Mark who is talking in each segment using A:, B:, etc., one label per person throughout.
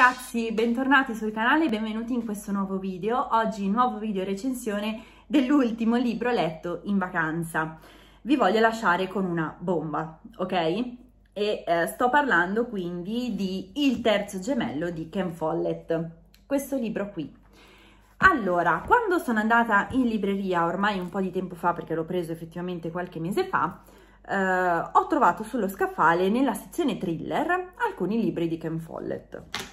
A: ragazzi, bentornati sul canale e benvenuti in questo nuovo video. Oggi nuovo video recensione dell'ultimo libro letto in vacanza. Vi voglio lasciare con una bomba, ok? E eh, sto parlando quindi di Il terzo gemello di Ken Follett, questo libro qui. Allora, quando sono andata in libreria ormai un po' di tempo fa, perché l'ho preso effettivamente qualche mese fa, Uh, ho trovato sullo scaffale nella sezione thriller alcuni libri di Ken Follett.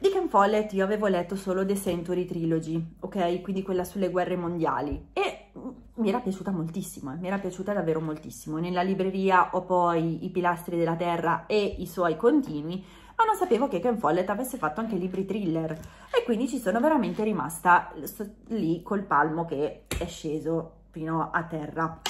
A: Di Ken Follett io avevo letto solo The Century Trilogy, ok? Quindi quella sulle guerre mondiali e mi era piaciuta moltissimo, eh, mi era piaciuta davvero moltissimo. Nella libreria ho poi I pilastri della terra e i suoi continui, ma non sapevo che Ken Follett avesse fatto anche libri thriller e quindi ci sono veramente rimasta lì col palmo che è sceso fino a terra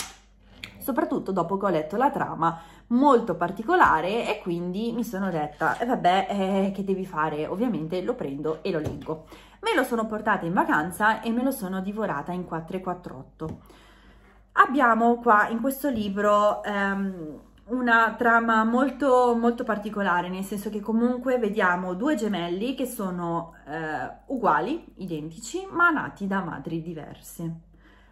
A: soprattutto dopo che ho letto la trama molto particolare e quindi mi sono detta, eh vabbè, eh, che devi fare? Ovviamente lo prendo e lo leggo. Me lo sono portata in vacanza e me lo sono divorata in 448. Abbiamo qua in questo libro... Ehm, una trama molto, molto particolare, nel senso che comunque vediamo due gemelli che sono eh, uguali, identici, ma nati da madri diverse.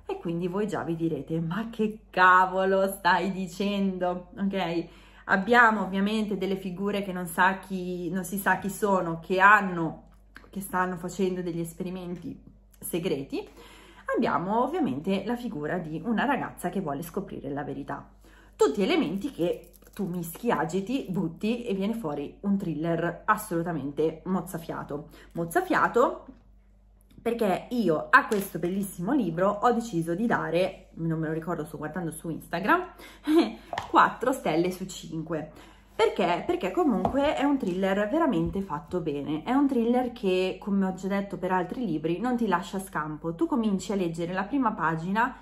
A: E quindi voi già vi direte, ma che cavolo stai dicendo, ok? Abbiamo ovviamente delle figure che non, sa chi, non si sa chi sono, che hanno, che stanno facendo degli esperimenti segreti. Abbiamo ovviamente la figura di una ragazza che vuole scoprire la verità. Tutti elementi che tu mischi, agiti, butti e viene fuori un thriller assolutamente mozzafiato. Mozzafiato perché io a questo bellissimo libro ho deciso di dare, non me lo ricordo, sto guardando su Instagram, 4 stelle su 5. Perché? Perché comunque è un thriller veramente fatto bene, è un thriller che, come ho già detto per altri libri, non ti lascia scampo. Tu cominci a leggere la prima pagina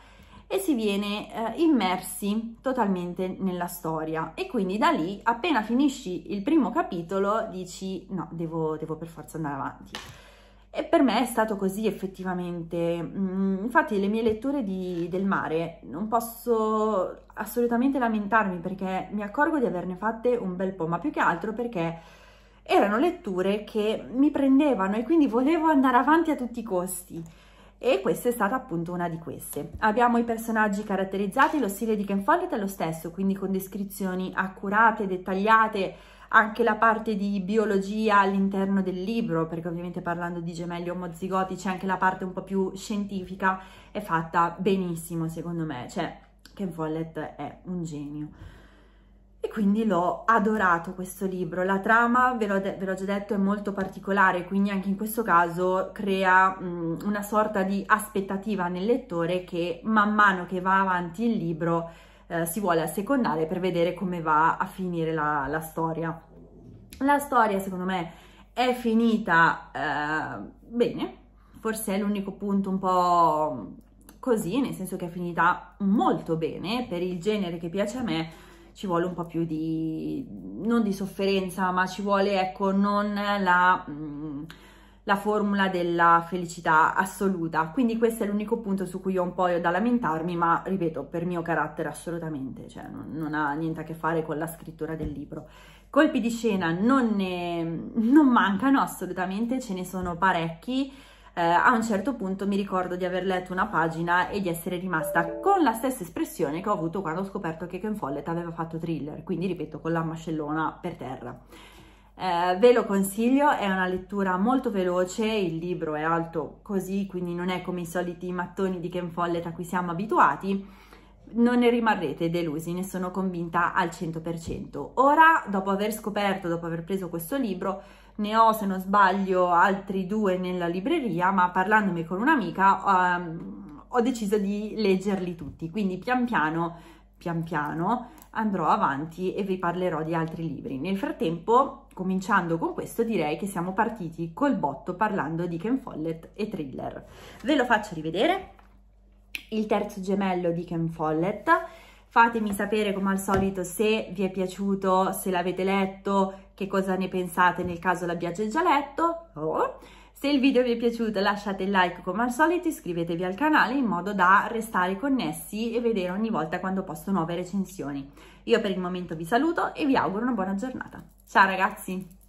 A: e si viene eh, immersi totalmente nella storia e quindi da lì appena finisci il primo capitolo dici no, devo, devo per forza andare avanti. E per me è stato così effettivamente. Mm, infatti le mie letture di, del mare non posso assolutamente lamentarmi perché mi accorgo di averne fatte un bel po', ma più che altro perché erano letture che mi prendevano e quindi volevo andare avanti a tutti i costi. E questa è stata appunto una di queste. Abbiamo i personaggi caratterizzati, lo stile di Ken Follett è lo stesso, quindi con descrizioni accurate, dettagliate, anche la parte di biologia all'interno del libro, perché ovviamente parlando di gemelli omozigoti c'è anche la parte un po' più scientifica, è fatta benissimo secondo me, cioè Ken Follett è un genio. E quindi l'ho adorato questo libro. La trama, ve l'ho, de- già detto, è molto particolare, quindi anche in questo caso crea mh, una sorta di aspettativa nel lettore che man mano che va avanti il libro eh, si vuole assecondare per vedere come va a finire la, la storia. La storia secondo me è finita eh, bene, forse è l'unico punto un po' così, nel senso che è finita molto bene, per il genere che piace a me ci vuole un po' più di, non di sofferenza, ma ci vuole ecco non la... Mh, mm, la formula della felicità assoluta. Quindi questo è l'unico punto su cui ho un po' da lamentarmi, ma ripeto, per mio carattere assolutamente, cioè non, non ha niente a che fare con la scrittura del libro. Colpi di scena non, ne, non mancano assolutamente, ce ne sono parecchi. Eh, a un certo punto mi ricordo di aver letto una pagina e di essere rimasta con la stessa espressione che ho avuto quando ho scoperto che Ken Follett aveva fatto thriller, quindi ripeto con la mascellona per terra eh, ve lo consiglio, è una lettura molto veloce, il libro è alto così, quindi non è come i soliti mattoni di Ken Follett a cui siamo abituati, non ne rimarrete delusi, ne sono convinta al 100%. Ora, dopo aver scoperto, dopo aver preso questo libro, ne ho, se non sbaglio, altri due nella libreria, ma parlandomi con un'amica... Um, ho deciso di leggerli tutti, quindi pian piano pian piano andrò avanti e vi parlerò di altri libri. Nel frattempo, cominciando con questo, direi che siamo partiti col botto parlando di Ken Follett e thriller. Ve lo faccio rivedere. Il terzo gemello di Ken Follett. Fatemi sapere come al solito se vi è piaciuto, se l'avete letto, che cosa ne pensate nel caso l'abbiate già letto. Oh. Se il video vi è piaciuto lasciate il like come al solito, e iscrivetevi al canale in modo da restare connessi e vedere ogni volta quando posto nuove recensioni. Io per il momento vi saluto e vi auguro una buona giornata. Ciao ragazzi!